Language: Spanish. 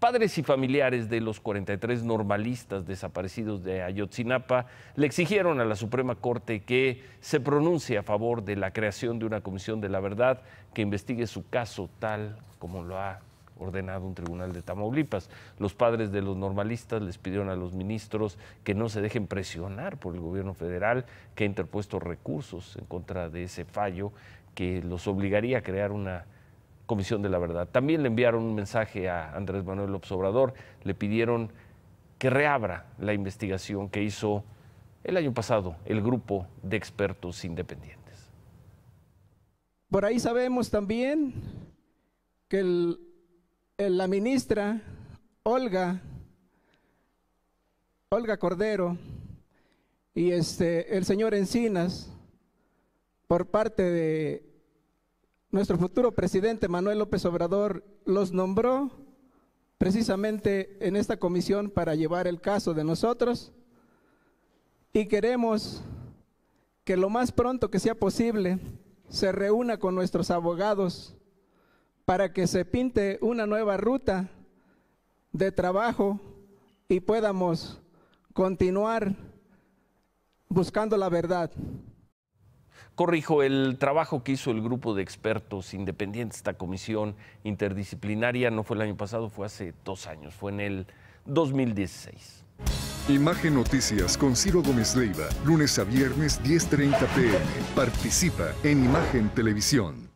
Padres y familiares de los 43 normalistas desaparecidos de Ayotzinapa le exigieron a la Suprema Corte que se pronuncie a favor de la creación de una comisión de la verdad que investigue su caso tal como lo ha ordenado un tribunal de Tamaulipas. Los padres de los normalistas les pidieron a los ministros que no se dejen presionar por el gobierno federal que ha interpuesto recursos en contra de ese fallo que los obligaría a crear una Comisión de la Verdad. También le enviaron un mensaje a Andrés Manuel López Obrador, le pidieron que reabra la investigación que hizo el año pasado el grupo de expertos independientes. Por ahí sabemos también que la ministra Olga, Olga Cordero y este, el señor Encinas, por parte de nuestro futuro presidente Manuel López Obrador los nombró precisamente en esta comisión para llevar el caso de nosotros y queremos que lo más pronto que sea posible se reúna con nuestros abogados para que se pinte una nueva ruta de trabajo y podamos continuar buscando la verdad. Corrijo, el trabajo que hizo el grupo de expertos independientes, esta comisión interdisciplinaria, no fue el año pasado, fue hace dos años, fue en el 2016. Imagen Noticias con Ciro Gómez Leiva, lunes a viernes 10.30 pm. Participa en Imagen Televisión.